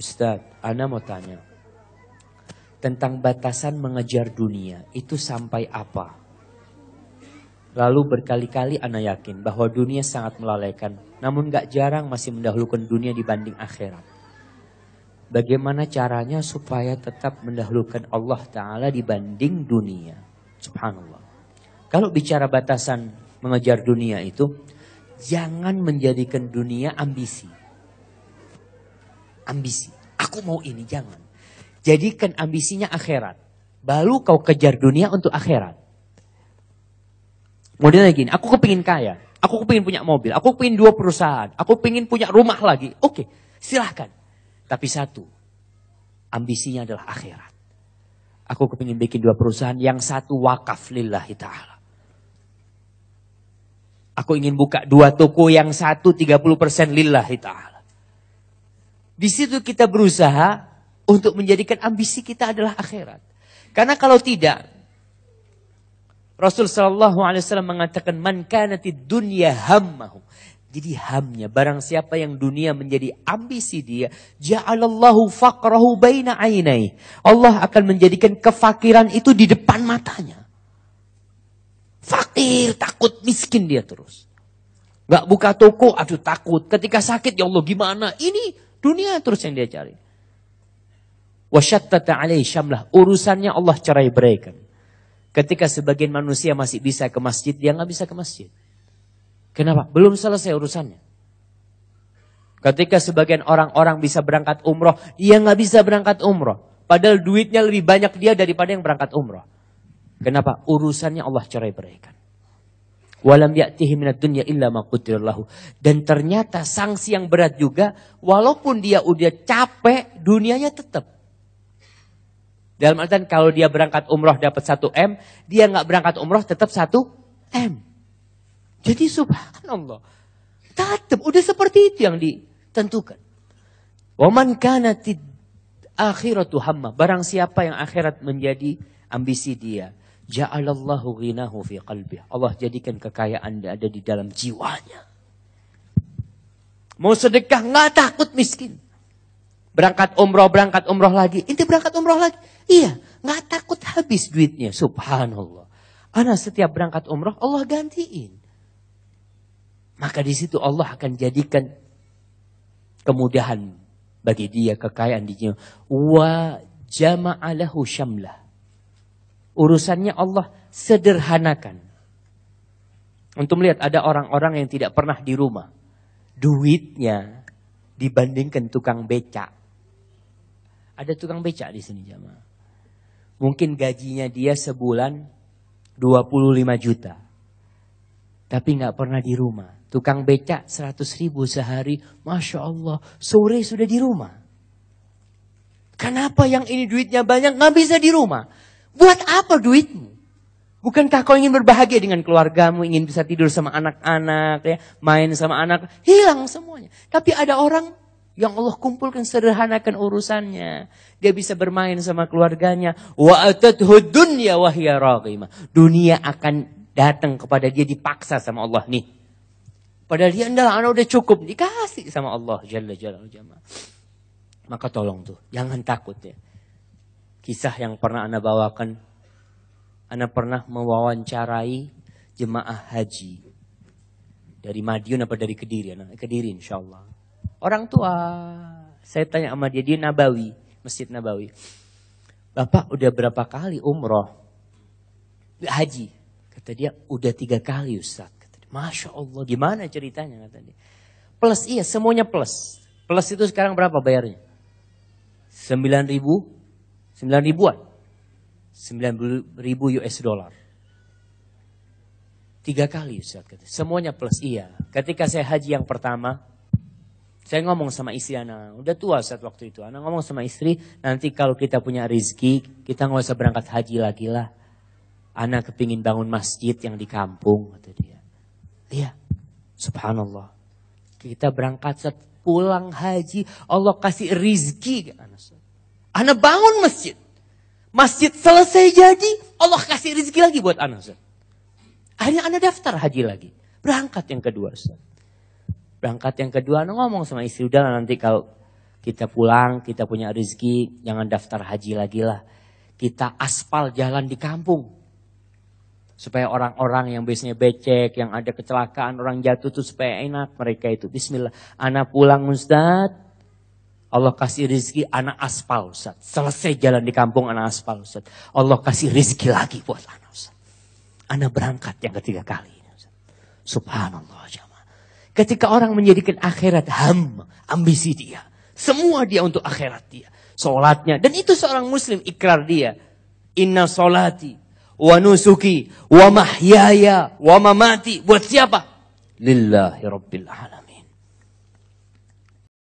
Ustadz, Ana mau tanya. Tentang batasan mengejar dunia, itu sampai apa? Lalu berkali-kali Ana yakin bahwa dunia sangat melalaikan, namun gak jarang masih mendahulukan dunia dibanding akhirat. Bagaimana caranya supaya tetap mendahulukan Allah Ta'ala dibanding dunia? Subhanallah. Kalau bicara batasan mengejar dunia itu, jangan menjadikan dunia ambisi ambisi. Aku mau ini, jangan. Jadikan ambisinya akhirat. Baru kau kejar dunia untuk akhirat. Modelnya gini, aku kepingin kaya. Aku kepingin punya mobil. Aku kepingin dua perusahaan. Aku pingin punya rumah lagi. Oke, silahkan. Tapi satu, ambisinya adalah akhirat. Aku kepingin bikin dua perusahaan. Yang satu wakaf lillahi ta'ala. Aku ingin buka dua toko yang satu 30% lillahi ta'ala. Di situ kita berusaha untuk menjadikan ambisi kita adalah akhirat. Karena kalau tidak, Rasul Shallallahu Alaihi Wasallam mengatakan man kanatid dunya hammahu. Jadi hamnya barang siapa yang dunia menjadi ambisi dia, ja'alallahu faqrahu baina ainai. Allah akan menjadikan kefakiran itu di depan matanya. Fakir, takut, miskin dia terus. Gak buka toko, aduh takut. Ketika sakit, ya Allah gimana? Ini Dunia terus yang dia cari. Wasyattata alaih syamlah. Urusannya Allah cerai beraikan. Ketika sebagian manusia masih bisa ke masjid, dia nggak bisa ke masjid. Kenapa? Belum selesai urusannya. Ketika sebagian orang-orang bisa berangkat umroh, dia nggak bisa berangkat umroh. Padahal duitnya lebih banyak dia daripada yang berangkat umroh. Kenapa? Urusannya Allah cerai beraikan. Walam ya'tihi minad dunya illa ma Dan ternyata sanksi yang berat juga walaupun dia udah capek dunianya tetap. Dalam artian kalau dia berangkat umroh dapat satu M, dia nggak berangkat umroh tetap satu M. Jadi subhanallah. Tetap udah seperti itu yang ditentukan. Waman kana akhiratu hamma. Barang siapa yang akhirat menjadi ambisi dia. Ja'alallahu ghinahu fi qalbih. Allah jadikan kekayaan ada di dalam jiwanya. Mau sedekah nggak takut miskin. Berangkat umroh, berangkat umroh lagi. Inti berangkat umroh lagi. Iya, nggak takut habis duitnya. Subhanallah. Anak setiap berangkat umroh Allah gantiin. Maka di situ Allah akan jadikan kemudahan bagi dia kekayaan di jiwa. Wa jama'alahu syamlah. Urusannya Allah sederhanakan. Untuk melihat ada orang-orang yang tidak pernah di rumah. Duitnya dibandingkan tukang becak. Ada tukang becak di sini jamaah. Mungkin gajinya dia sebulan 25 juta. Tapi nggak pernah di rumah. Tukang becak 100 ribu sehari. Masya Allah. Sore sudah di rumah. Kenapa yang ini duitnya banyak nggak bisa di rumah? Buat apa duitmu? Bukankah kau ingin berbahagia dengan keluargamu, ingin bisa tidur sama anak-anak, ya, main sama anak, hilang semuanya. Tapi ada orang yang Allah kumpulkan sederhanakan urusannya. Dia bisa bermain sama keluarganya. Wa dunya wahya Dunia akan datang kepada dia dipaksa sama Allah nih. Padahal dia adalah anak udah cukup dikasih sama Allah jalla jalla Maka tolong tuh, jangan takut ya kisah yang pernah Anda bawakan. Anda pernah mewawancarai jemaah haji. Dari Madiun apa dari Kediri? Nah, Kediri insya Allah. Orang tua. Saya tanya sama dia, dia Nabawi. Masjid Nabawi. Bapak udah berapa kali umroh? Haji. Kata dia, udah tiga kali Ustaz. Kata dia, Masya Allah, gimana ceritanya? Kata dia. Plus, iya semuanya plus. Plus itu sekarang berapa bayarnya? 9 ribu 9 ribuan. sembilan ribu US dollar. Tiga kali Ustaz kata. Semuanya plus iya. Ketika saya haji yang pertama, saya ngomong sama istri Ana, udah tua saat waktu itu. anak ngomong sama istri, nanti kalau kita punya rezeki kita nggak usah berangkat haji lagi lah. anak kepingin bangun masjid yang di kampung, kata dia. Iya, subhanallah. Kita berangkat saat pulang haji, Allah kasih rezeki Ana, anda bangun masjid. Masjid selesai jadi, Allah kasih rezeki lagi buat Ana. Ustaz. Akhirnya anda daftar haji lagi. Berangkat yang kedua. Ustaz. Berangkat yang kedua, Ana ngomong sama istri, udah nanti kalau kita pulang, kita punya rezeki, jangan daftar haji lagi lah. Kita aspal jalan di kampung. Supaya orang-orang yang biasanya becek, yang ada kecelakaan, orang jatuh tuh supaya enak mereka itu. Bismillah. anak pulang Ustadz, Allah kasih rizki anak aspal Ustaz. Selesai jalan di kampung anak aspal Ustaz. Allah kasih rizki lagi buat anak Ustaz. Anak berangkat yang ketiga kali. Ustaz. Subhanallah jamaah. Ketika orang menjadikan akhirat ham, ambisi dia. Semua dia untuk akhirat dia. Solatnya. Dan itu seorang muslim ikrar dia. Inna solati wa nusuki wa mahyaya wa mamati. Buat siapa? Lillahi Rabbil Alamin.